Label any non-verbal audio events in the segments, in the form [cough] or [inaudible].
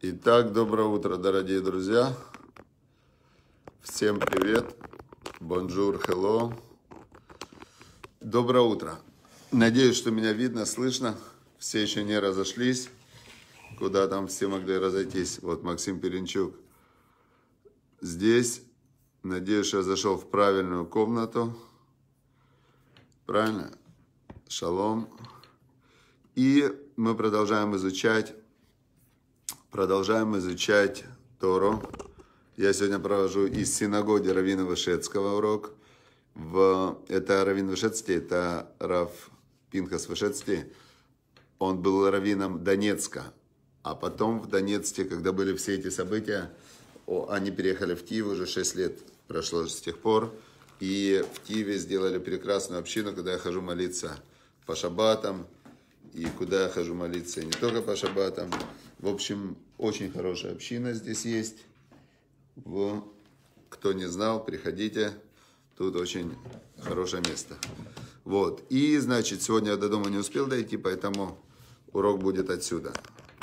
Итак, доброе утро, дорогие друзья. Всем привет. Бонжур, хелло. Доброе утро. Надеюсь, что меня видно, слышно. Все еще не разошлись. Куда там все могли разойтись? Вот Максим Перенчук здесь. Надеюсь, я зашел в правильную комнату. Правильно? Шалом. И мы продолжаем изучать Продолжаем изучать Тору. Я сегодня провожу из синагоги Равина Вышецкого урок. В... Это Равин Вышецкий, это Рав Пинхас Вышецкий. Он был раввином Донецка. А потом в Донецке, когда были все эти события, они переехали в Киев, уже 6 лет прошло с тех пор. И в Киеве сделали прекрасную общину, куда я хожу молиться по шабатам. И куда я хожу молиться не только по шабатам, в общем, очень хорошая община здесь есть. В... Кто не знал, приходите. Тут очень хорошее место. Вот. И, значит, сегодня я до дома не успел дойти, поэтому урок будет отсюда.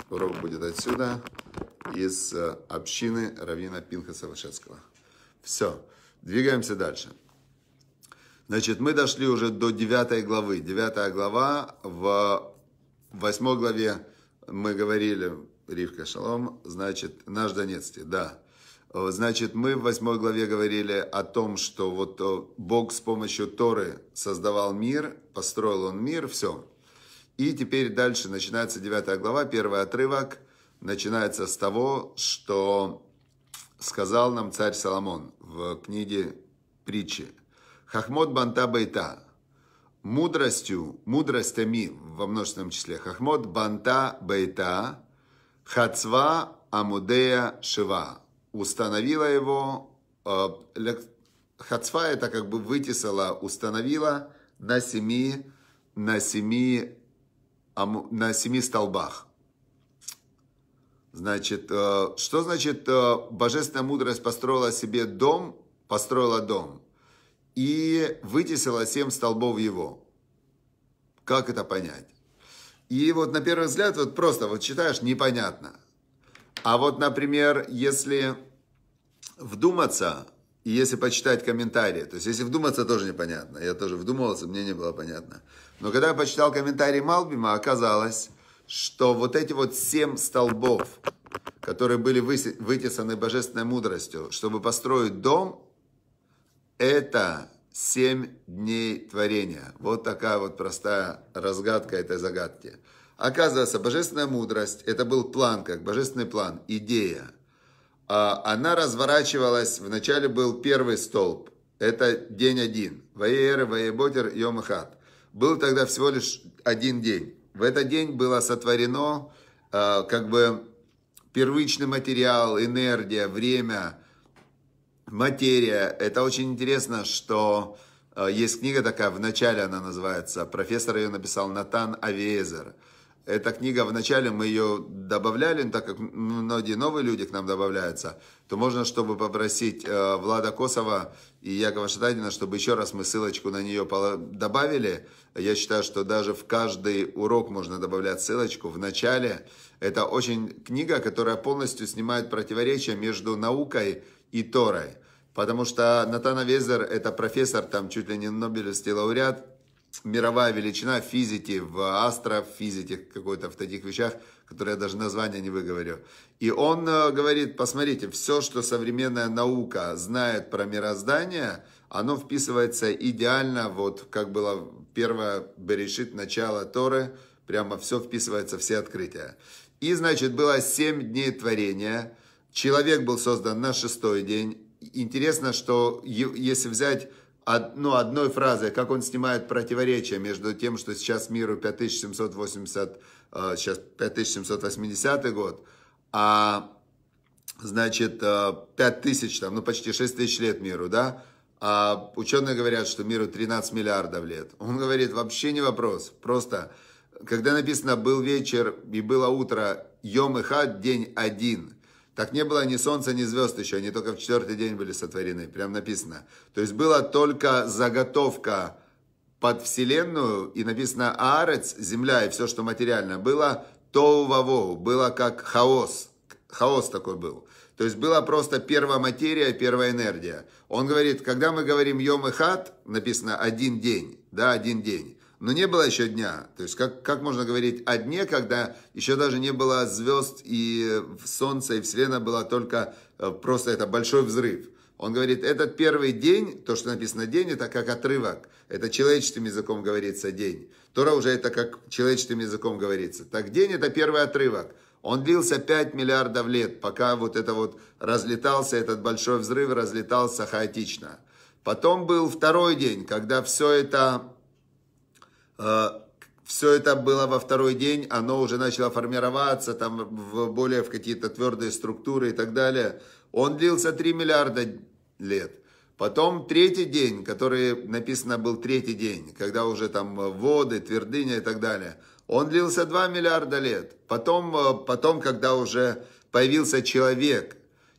Урок будет отсюда из э, общины Равина Пинхаса Вашецкого. Все. Двигаемся дальше. Значит, мы дошли уже до 9 главы. 9 глава в 8 главе мы говорили, Ривка Шалом, значит, наш Донецкий, да. Э, значит, мы в восьмой главе говорили о том, что вот э, Бог с помощью Торы создавал мир, построил он мир, все. И теперь дальше начинается девятая глава, первый отрывок. Начинается с того, что сказал нам царь Соломон в книге притчи. Хахмот банта байта мудростью, мудростями во множественном числе. Хахмот банта бейта хацва амудея шива. Установила его, э, хацва это как бы вытесала, установила на семи, на семи, на семи столбах. Значит, э, что значит э, божественная мудрость построила себе дом, построила дом – и вытесила семь столбов его. Как это понять? И вот на первый взгляд, вот просто вот читаешь, непонятно. А вот, например, если вдуматься, и если почитать комментарии, то есть если вдуматься, тоже непонятно. Я тоже вдумывался, мне не было понятно. Но когда я почитал комментарии Малбима, оказалось, что вот эти вот семь столбов, которые были вытесаны божественной мудростью, чтобы построить дом, это семь дней творения. Вот такая вот простая разгадка этой загадки. Оказывается, божественная мудрость, это был план, как божественный план, идея. А она разворачивалась, вначале был первый столб, это день один. Ваеер, Ваеботер, Йомахат. Был тогда всего лишь один день. В этот день было сотворено а, как бы первичный материал, энергия, время – Материя. Это очень интересно, что э, есть книга такая, в начале она называется, профессор ее написал Натан Авезер. Эта книга, в начале мы ее добавляли, ну, так как многие новые люди к нам добавляются, то можно, чтобы попросить э, Влада Косова и Якова Шатанина, чтобы еще раз мы ссылочку на нее добавили. Я считаю, что даже в каждый урок можно добавлять ссылочку в начале. Это очень книга, которая полностью снимает противоречия между наукой и и Торой. Потому что Натана Везер это профессор, там чуть ли не Нобелевский лауреат, мировая величина физики, в астрофизике какой-то, в таких вещах, которые я даже название не выговорю. И он э, говорит, посмотрите, все, что современная наука знает про мироздание, оно вписывается идеально, вот как было первое Берешит, начало Торы, прямо все вписывается, все открытия. И, значит, было семь дней творения – Человек был создан на шестой день. Интересно, что если взять одно, ну, одной фразы, как он снимает противоречие между тем, что сейчас миру 5780, э, сейчас 5780 год, а значит 5000, э, там, ну почти 6000 лет миру, да, а ученые говорят, что миру 13 миллиардов лет. Он говорит, вообще не вопрос, просто, когда написано «был вечер и было утро», «йом и хад» – день один – так не было ни солнца, ни звезд еще, они только в четвертый день были сотворены, прям написано. То есть была только заготовка под вселенную, и написано «Аарец», земля и все, что материально, было «Тоу-Вавоу», было как хаос, хаос такой был. То есть была просто первая материя, первая энергия. Он говорит, когда мы говорим «Йом и хат», написано «один день», да, один день, но не было еще дня. То есть как, как можно говорить о дне, когда еще даже не было звезд и солнца, и вселенная была только э, просто это большой взрыв. Он говорит, этот первый день, то, что написано день, это как отрывок. Это человеческим языком говорится день. Тора уже это как человеческим языком говорится. Так день это первый отрывок. Он длился 5 миллиардов лет, пока вот это вот разлетался, этот большой взрыв разлетался хаотично. Потом был второй день, когда все это Э, все это было во второй день, оно уже начало формироваться, там в более в какие-то твердые структуры и так далее. Он длился 3 миллиарда лет. Потом третий день, который написано был третий день, когда уже там воды, твердыня и так далее. Он длился 2 миллиарда лет. Потом, э, потом когда уже появился человек,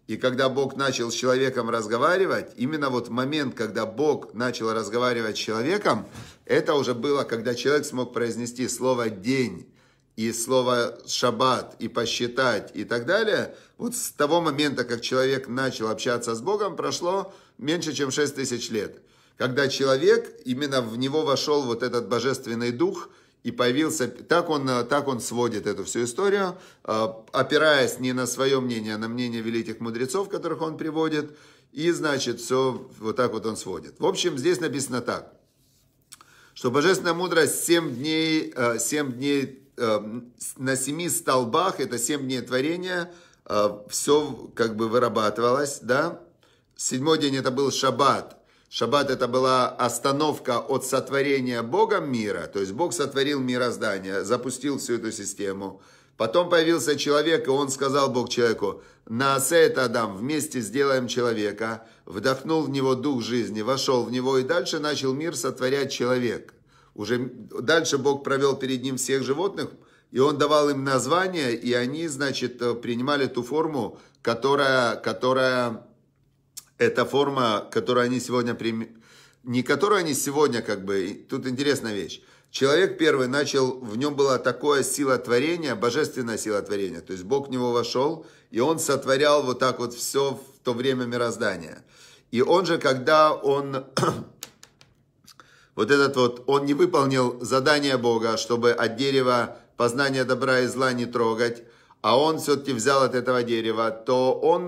и когда Бог начал с человеком разговаривать, именно вот момент, когда Бог начал разговаривать с человеком, это уже было, когда человек смог произнести слово «день» и слово «шаббат», и посчитать, и так далее. Вот с того момента, как человек начал общаться с Богом, прошло меньше, чем 6 тысяч лет. Когда человек, именно в него вошел вот этот божественный дух – и появился, так он, так он сводит эту всю историю, э, опираясь не на свое мнение, а на мнение великих мудрецов, которых он приводит, и, значит, все вот так вот он сводит. В общем, здесь написано так, что божественная мудрость 7 дней, 7 э, дней э, на семи столбах, это 7 дней творения, все как бы вырабатывалось, да. Седьмой день это был шаббат, Шаббат это была остановка от сотворения Богом мира, то есть Бог сотворил мироздание, запустил всю эту систему. Потом появился человек, и он сказал Бог человеку, «Наасе это Адам, вместе сделаем человека». Вдохнул в него дух жизни, вошел в него, и дальше начал мир сотворять человек. Уже дальше Бог провел перед ним всех животных, и он давал им названия, и они, значит, принимали ту форму, которая, которая это форма, которую они сегодня применяют. Не которую они сегодня как бы... Тут интересная вещь. Человек первый начал, в нем была такая сила творения, божественная сила творения. То есть Бог в него вошел, и он сотворял вот так вот все в то время мироздания. И он же, когда он [coughs] вот этот вот, он не выполнил задание Бога, чтобы от дерева познания добра и зла не трогать, а он все-таки взял от этого дерева, то он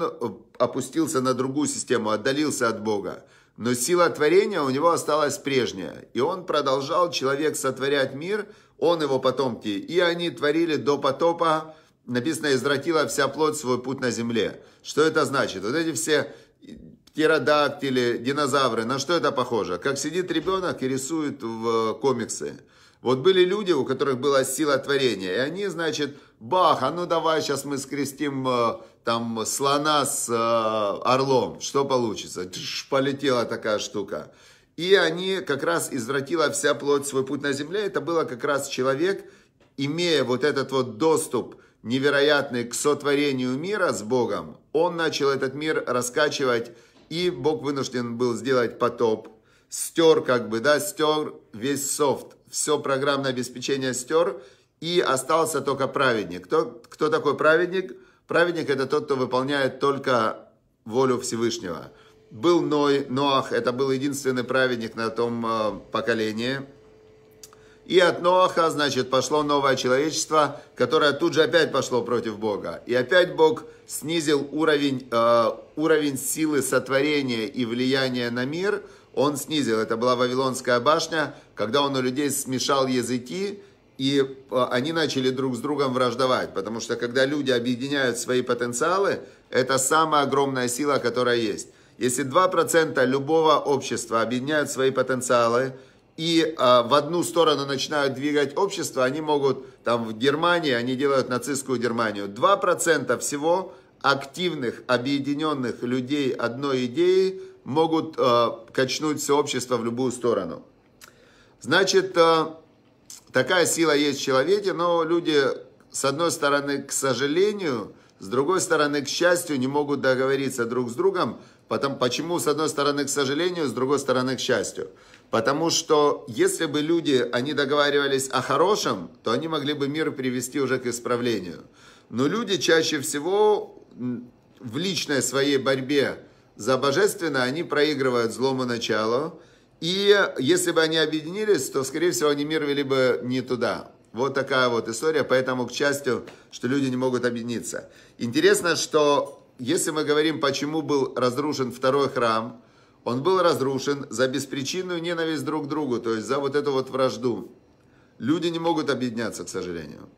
опустился на другую систему, отдалился от Бога. Но сила творения у него осталась прежняя. И он продолжал человек сотворять мир, он его потомки. И они творили до потопа, написано, извратила вся плоть свой путь на земле. Что это значит? Вот эти все птеродактили, динозавры, на что это похоже? Как сидит ребенок и рисует в комиксы. Вот были люди, у которых была сила творения, и они, значит, бах, а ну давай сейчас мы скрестим э, там слона с э, орлом, что получится? Тш, полетела такая штука. И они как раз извратила вся плоть свой путь на земле. Это было как раз человек, имея вот этот вот доступ невероятный к сотворению мира с Богом, он начал этот мир раскачивать, и Бог вынужден был сделать потоп, стер как бы, да, стер весь софт, все программное обеспечение стер, и остался только праведник. Кто, кто такой праведник? Праведник – это тот, кто выполняет только волю Всевышнего. Был Ной, Ноах, это был единственный праведник на том э, поколении. И от Ноаха, значит, пошло новое человечество, которое тут же опять пошло против Бога. И опять Бог снизил уровень, э, уровень силы сотворения и влияния на мир. Он снизил, это была Вавилонская башня, когда он у людей смешал языки, и э, они начали друг с другом враждовать, потому что когда люди объединяют свои потенциалы, это самая огромная сила, которая есть. Если 2% любого общества объединяют свои потенциалы и а, в одну сторону начинают двигать общество, они могут, там в Германии, они делают нацистскую Германию. 2% всего активных, объединенных людей одной идеи могут а, качнуть все общество в любую сторону. Значит, а, такая сила есть в человеке, но люди, с одной стороны, к сожалению, с другой стороны, к счастью, не могут договориться друг с другом. Потом, почему, с одной стороны, к сожалению, с другой стороны, к счастью? Потому что если бы люди, они договаривались о хорошем, то они могли бы мир привести уже к исправлению. Но люди чаще всего в личной своей борьбе за божественное, они проигрывают злому началу, и если бы они объединились, то, скорее всего, они мир вели бы не туда. Вот такая вот история. Поэтому, к счастью, что люди не могут объединиться. Интересно, что если мы говорим, почему был разрушен второй храм, он был разрушен за беспричинную ненависть друг к другу, то есть за вот эту вот вражду. Люди не могут объединяться, к сожалению.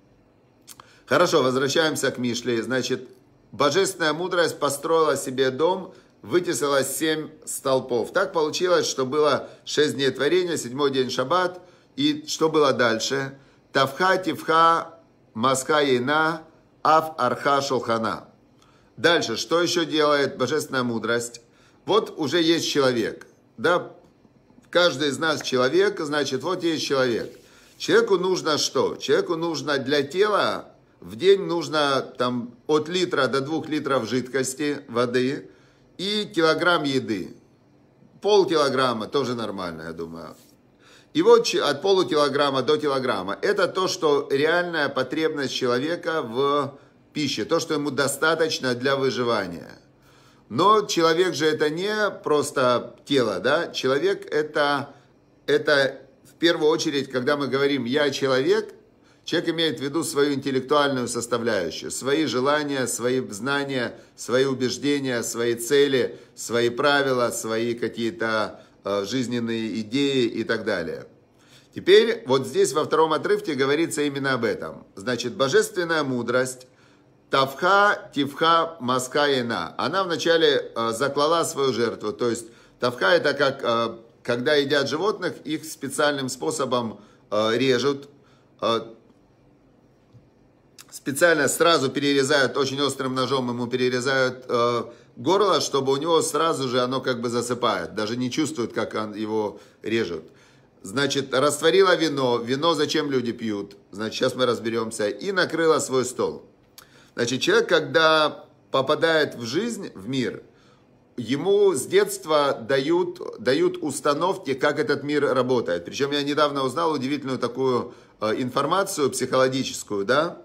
Хорошо, возвращаемся к Мишле. Значит, божественная мудрость построила себе дом – вытесалось семь столпов. Так получилось, что было шесть дней творения, седьмой день шаббат. И что было дальше? Тавха, Тивха, Маска, Ейна, Ав, Арха, Шулхана. Дальше, что еще делает божественная мудрость? Вот уже есть человек. Да, каждый из нас человек, значит, вот есть человек. Человеку нужно что? Человеку нужно для тела в день нужно там от литра до двух литров жидкости, воды – и килограмм еды. пол килограмма тоже нормально, я думаю. И вот от полукилограмма до килограмма – это то, что реальная потребность человека в пище, то, что ему достаточно для выживания. Но человек же это не просто тело, да? Человек это, это в первую очередь, когда мы говорим «я человек», Человек имеет в виду свою интеллектуальную составляющую, свои желания, свои знания, свои убеждения, свои цели, свои правила, свои какие-то э, жизненные идеи и так далее. Теперь вот здесь во втором отрывке говорится именно об этом. Значит, божественная мудрость, тавха, тивха, маскаена, она вначале э, заклала свою жертву. То есть тавха это как, э, когда едят животных, их специальным способом режут, специально сразу перерезают, очень острым ножом ему перерезают э, горло, чтобы у него сразу же оно как бы засыпает, даже не чувствует, как он, его режет. Значит, растворила вино, вино зачем люди пьют, значит, сейчас мы разберемся, и накрыла свой стол. Значит, человек, когда попадает в жизнь, в мир, ему с детства дают, дают установки, как этот мир работает. Причем я недавно узнал удивительную такую э, информацию психологическую, да,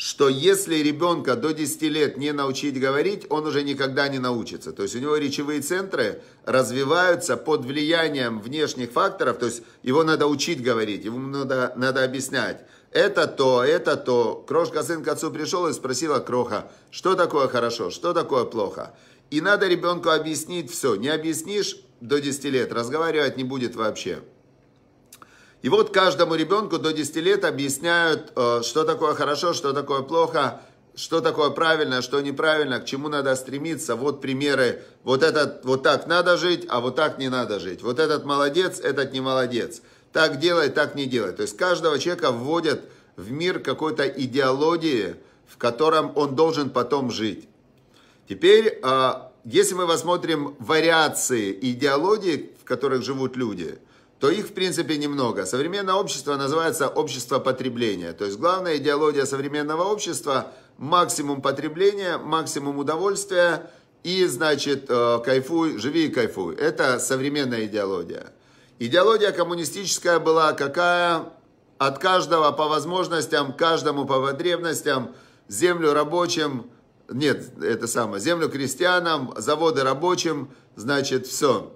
что если ребенка до 10 лет не научить говорить, он уже никогда не научится. То есть у него речевые центры развиваются под влиянием внешних факторов, то есть его надо учить говорить, ему надо, надо объяснять. Это то, это то. Крошка сын к отцу пришел и спросила кроха, что такое хорошо, что такое плохо. И надо ребенку объяснить все. Не объяснишь до 10 лет, разговаривать не будет вообще. И вот каждому ребенку до 10 лет объясняют, э, что такое хорошо, что такое плохо, что такое правильно, что неправильно, к чему надо стремиться. Вот примеры, вот этот, вот так надо жить, а вот так не надо жить. Вот этот молодец, этот не молодец. Так делай, так не делай. То есть каждого человека вводят в мир какой-то идеологии, в котором он должен потом жить. Теперь, э, если мы посмотрим вариации идеологии, в которых живут люди – то их в принципе немного. Современное общество называется общество потребления. То есть главная идеология современного общества – максимум потребления, максимум удовольствия и, значит, э, кайфуй, живи и кайфуй. Это современная идеология. Идеология коммунистическая была какая? От каждого по возможностям, каждому по потребностям, землю рабочим, нет, это самое, землю крестьянам, заводы рабочим, значит, все.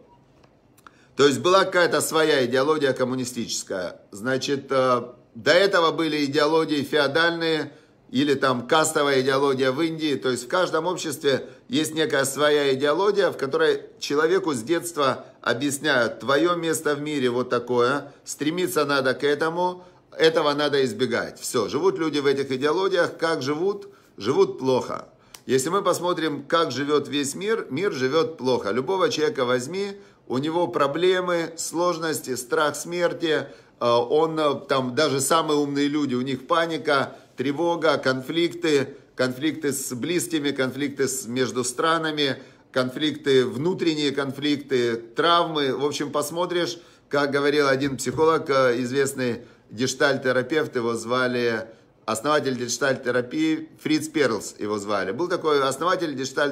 То есть была какая-то своя идеология коммунистическая. Значит, э, до этого были идеологии феодальные или там кастовая идеология в Индии. То есть в каждом обществе есть некая своя идеология, в которой человеку с детства объясняют, твое место в мире вот такое, стремиться надо к этому, этого надо избегать. Все, живут люди в этих идеологиях, как живут, живут плохо. Если мы посмотрим, как живет весь мир, мир живет плохо. Любого человека возьми, у него проблемы, сложности, страх смерти, э, он э, там даже самые умные люди, у них паника, тревога, конфликты, конфликты с близкими, конфликты с, между странами, конфликты, внутренние конфликты, травмы. В общем, посмотришь, как говорил один психолог, э, известный гештальтерапевт, его звали основатель диджиталь Фриц Перлс его звали, был такой основатель диджиталь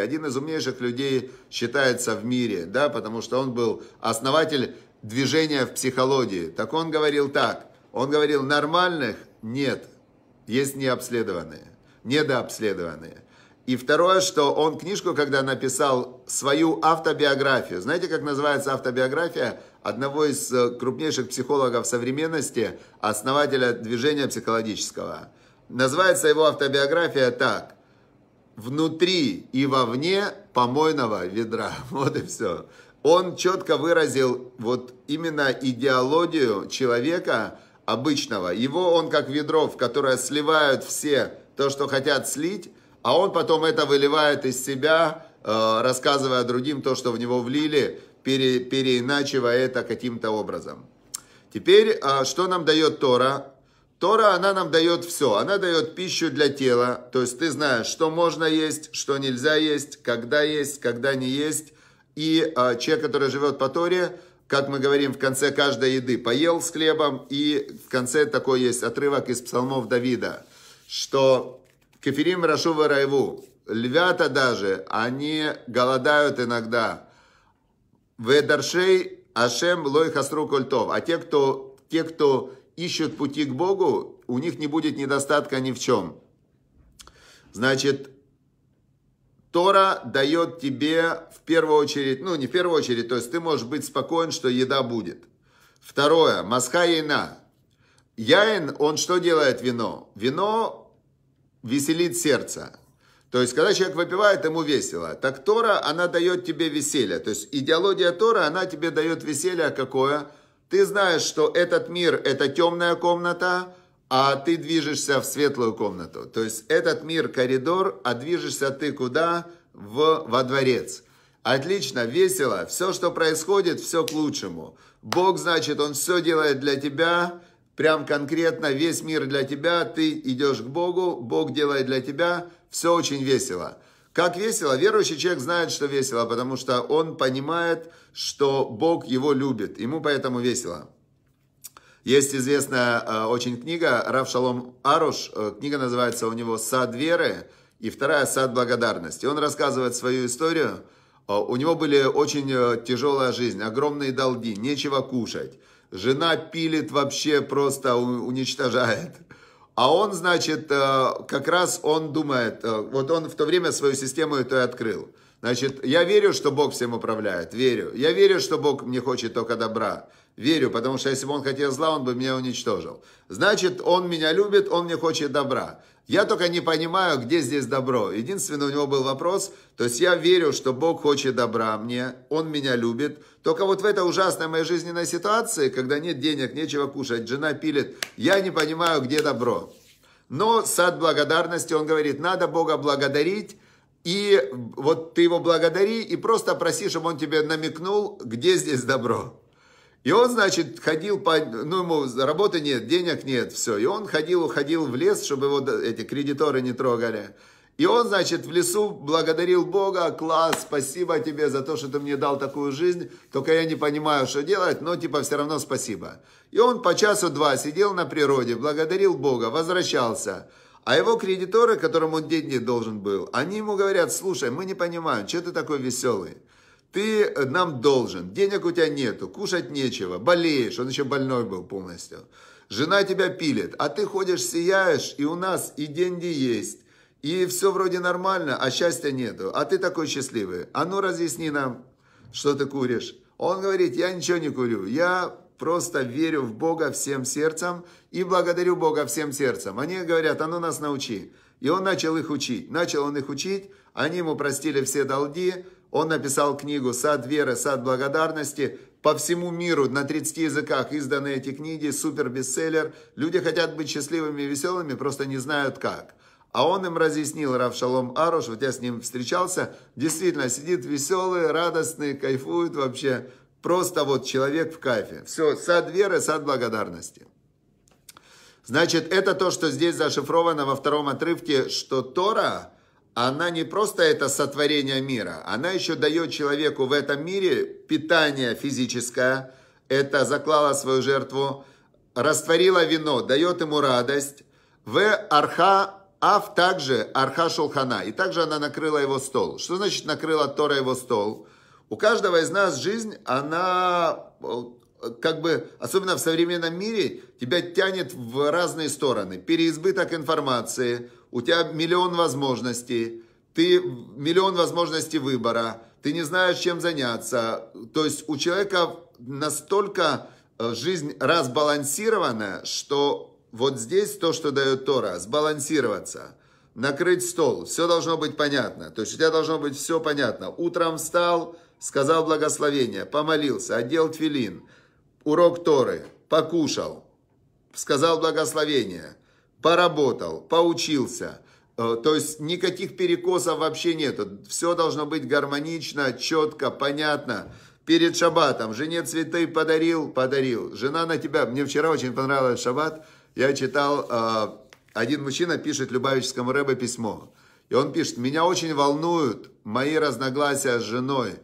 один из умнейших людей считается в мире, да, потому что он был основатель движения в психологии. Так он говорил так, он говорил, нормальных нет, есть необследованные, недообследованные. И второе, что он книжку, когда написал свою автобиографию, знаете, как называется автобиография? одного из э, крупнейших психологов современности, основателя движения психологического. Называется его автобиография так. «Внутри и вовне помойного ведра». [laughs] Вот и все. Он четко выразил вот именно идеологию человека обычного. Его он как ведро, в которое сливают все то, что хотят слить, а он потом это выливает из себя, э, рассказывая другим то, что в него влили, пере, переиначивая это каким-то образом. Теперь, а, что нам дает Тора? Тора, она нам дает все. Она дает пищу для тела. То есть ты знаешь, что можно есть, что нельзя есть, когда есть, когда не есть. И а, человек, который живет по Торе, как мы говорим, в конце каждой еды поел с хлебом. И в конце такой есть отрывок из псалмов Давида, что «Кефирим Рашува Райву» львята даже, они голодают иногда – Ведаршей Ашем Лой Хасру Кольтов. А те, кто, те, кто ищут пути к Богу, у них не будет недостатка ни в чем. Значит, Тора дает тебе в первую очередь, ну не в первую очередь, то есть ты можешь быть спокоен, что еда будет. Второе, масха яйна. Яин, он что делает вино? Вино веселит сердце. То есть, когда человек выпивает, ему весело. Так Тора, она дает тебе веселье. То есть, идеология Тора, она тебе дает веселье а какое? Ты знаешь, что этот мир – это темная комната, а ты движешься в светлую комнату. То есть, этот мир – коридор, а движешься ты куда? В, во дворец. Отлично, весело. Все, что происходит, все к лучшему. Бог, значит, Он все делает для тебя, прям конкретно весь мир для тебя, ты идешь к Богу, Бог делает для тебя – все очень весело. Как весело? Верующий человек знает, что весело, потому что он понимает, что Бог его любит. Ему поэтому весело. Есть известная э, очень книга Рав Шалом Аруш. Э, книга называется у него «Сад веры» и вторая «Сад благодарности». Он рассказывает свою историю. Э, у него были очень э, тяжелая жизнь, огромные долги, нечего кушать. Жена пилит вообще, просто уничтожает. А он, значит, э, как раз он думает, э, вот он в то время свою систему эту и открыл. Значит, я верю, что Бог всем управляет, верю. Я верю, что Бог мне хочет только добра. Верю, потому что если бы он хотел зла, он бы меня уничтожил. Значит, он меня любит, он мне хочет добра. Я только не понимаю, где здесь добро. Единственный у него был вопрос, то есть я верю, что Бог хочет добра мне, Он меня любит. Только вот в этой ужасной моей жизненной ситуации, когда нет денег, нечего кушать, жена пилит, я не понимаю, где добро. Но сад благодарности, он говорит, надо Бога благодарить, и вот ты его благодари, и просто проси, чтобы он тебе намекнул, где здесь добро. И он, значит, ходил по... Ну, ему работы нет, денег нет, все. И он ходил, уходил в лес, чтобы его эти кредиторы не трогали. И он, значит, в лесу благодарил Бога, класс, спасибо тебе за то, что ты мне дал такую жизнь, только я не понимаю, что делать, но типа все равно спасибо. И он по часу-два сидел на природе, благодарил Бога, возвращался. А его кредиторы, которым он деньги должен был, они ему говорят, слушай, мы не понимаем, что ты такой веселый ты э, нам должен, денег у тебя нету, кушать нечего, болеешь, он еще больной был полностью. Жена тебя пилит, а ты ходишь, сияешь, и у нас и деньги есть, и все вроде нормально, а счастья нету, а ты такой счастливый. А ну разъясни нам, что ты куришь. Он говорит, я ничего не курю, я просто верю в Бога всем сердцем и благодарю Бога всем сердцем. Они говорят, а ну нас научи. И он начал их учить. Начал он их учить, они ему простили все долги, он написал книгу «Сад веры, сад благодарности», по всему миру на 30 языках изданы эти книги, супер бестселлер. Люди хотят быть счастливыми и веселыми, просто не знают как. А он им разъяснил, Рав Шалом Аруш, вот я с ним встречался, действительно сидит веселый, радостный, кайфует вообще. Просто вот человек в кайфе. Все, сад веры, сад благодарности. Значит, это то, что здесь зашифровано во втором отрывке, что Тора она не просто это сотворение мира, она еще дает человеку в этом мире питание физическое, это заклала свою жертву, растворила вино, дает ему радость. В арха аф также арха шулхана, и также она накрыла его стол. Что значит накрыла Тора его стол? У каждого из нас жизнь, она э, как бы, особенно в современном мире, тебя тянет в разные стороны. Переизбыток информации – у тебя миллион возможностей, ты миллион возможностей выбора, ты не знаешь, чем заняться. То есть у человека настолько э, жизнь разбалансированная, что вот здесь то, что дает Тора, сбалансироваться, накрыть стол, все должно быть понятно. То есть у тебя должно быть все понятно. Утром встал, сказал благословение, помолился, одел твилин, урок Торы, покушал, сказал благословение – поработал, поучился. Э, то есть никаких перекосов вообще нету. Все должно быть гармонично, четко, понятно. Перед шабатом жене цветы подарил, подарил. Жена на тебя. Мне вчера очень понравился шаббат. Я читал, э, один мужчина пишет Любавическому Рэбе письмо. И он пишет, меня очень волнуют мои разногласия с женой.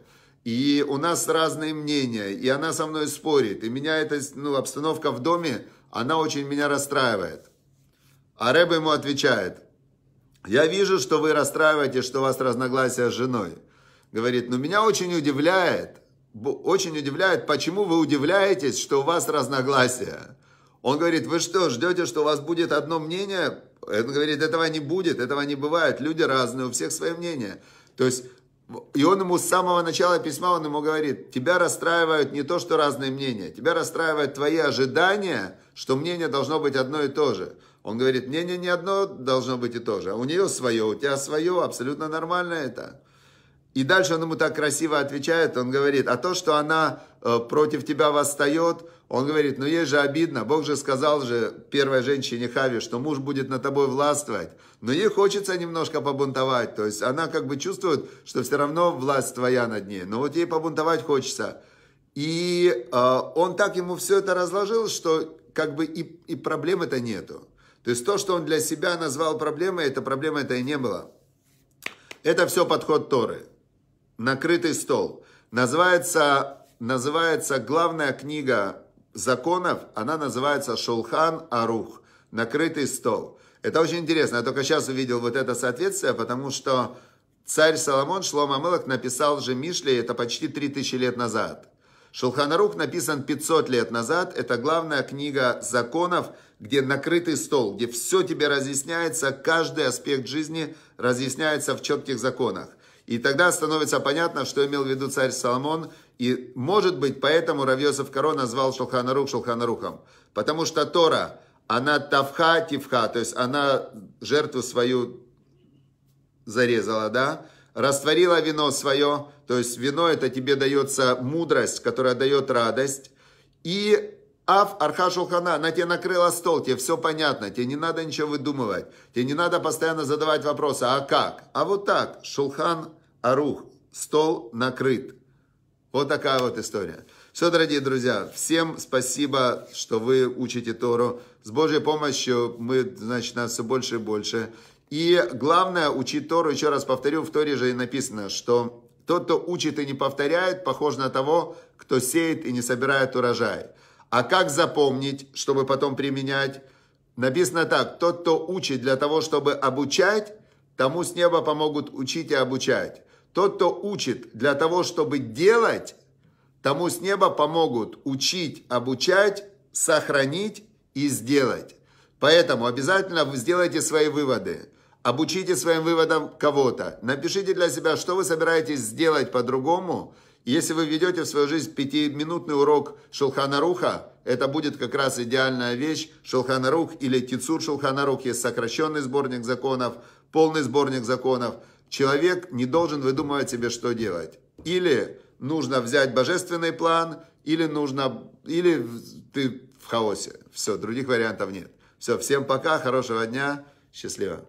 И у нас разные мнения, и она со мной спорит. И меня эта ну, обстановка в доме, она очень меня расстраивает. А Рэб ему отвечает, я вижу, что вы расстраиваете, что у вас разногласия с женой. Говорит, но «Ну, меня очень удивляет, очень удивляет, почему вы удивляетесь, что у вас разногласия. Он говорит, вы что, ждете, что у вас будет одно мнение? Он говорит, этого не будет, этого не бывает. Люди разные, у всех свое мнение. То есть, и он ему с самого начала письма, он ему говорит, тебя расстраивают не то, что разные мнения, тебя расстраивают твои ожидания, что мнение должно быть одно и то же. Он говорит, не не не одно должно быть и то же, а у нее свое, у тебя свое, абсолютно нормально это. И дальше он ему так красиво отвечает, он говорит, а то, что она э, против тебя восстает, он говорит, ну ей же обидно, Бог же сказал же первой женщине Хави, что муж будет на тобой властвовать, но ей хочется немножко побунтовать, то есть она как бы чувствует, что все равно власть твоя над ней, но вот ей побунтовать хочется. И э, он так ему все это разложил, что как бы и, и проблем это нету. То есть то, что он для себя назвал проблемой, это проблема это и не было. Это все подход Торы. Накрытый стол. Называется, называется главная книга законов, она называется Шулхан Арух. Накрытый стол. Это очень интересно. Я только сейчас увидел вот это соответствие, потому что царь Соломон Шлома Мылок написал же Мишле, это почти 3000 лет назад. Шелханарух написан 500 лет назад. Это главная книга законов, где накрытый стол, где все тебе разъясняется, каждый аспект жизни разъясняется в четких законах. И тогда становится понятно, что имел в виду царь Соломон. И, может быть, поэтому Равьосов корон назвал Шелханарух Шелханарухом. Потому что Тора, она тавха тивха, то есть она жертву свою зарезала, да? растворила вино свое, то есть вино это тебе дается мудрость, которая дает радость, и Аф Арха Шулхана, она тебе накрыла стол, тебе все понятно, тебе не надо ничего выдумывать, тебе не надо постоянно задавать вопросы, а как? А вот так, Шулхан Арух, стол накрыт. Вот такая вот история. Все, дорогие друзья, всем спасибо, что вы учите Тору. С Божьей помощью мы, значит, нас все больше и больше. И главное, учить Тору, еще раз повторю, в Торе же и написано, что тот, кто учит и не повторяет, похож на того, кто сеет и не собирает урожай. А как запомнить, чтобы потом применять? Написано так, тот, кто учит для того, чтобы обучать, тому с неба помогут учить и обучать. Тот, кто учит для того, чтобы делать, тому с неба помогут учить, обучать, сохранить и сделать. Поэтому обязательно сделайте свои выводы обучите своим выводам кого-то. Напишите для себя, что вы собираетесь сделать по-другому. Если вы ведете в свою жизнь пятиминутный урок Шулханаруха, это будет как раз идеальная вещь. Шулханарух или Тицур Шулханарух есть сокращенный сборник законов, полный сборник законов. Человек не должен выдумывать себе, что делать. Или нужно взять божественный план, или нужно, или ты в хаосе. Все, других вариантов нет. Все, всем пока, хорошего дня, счастливо.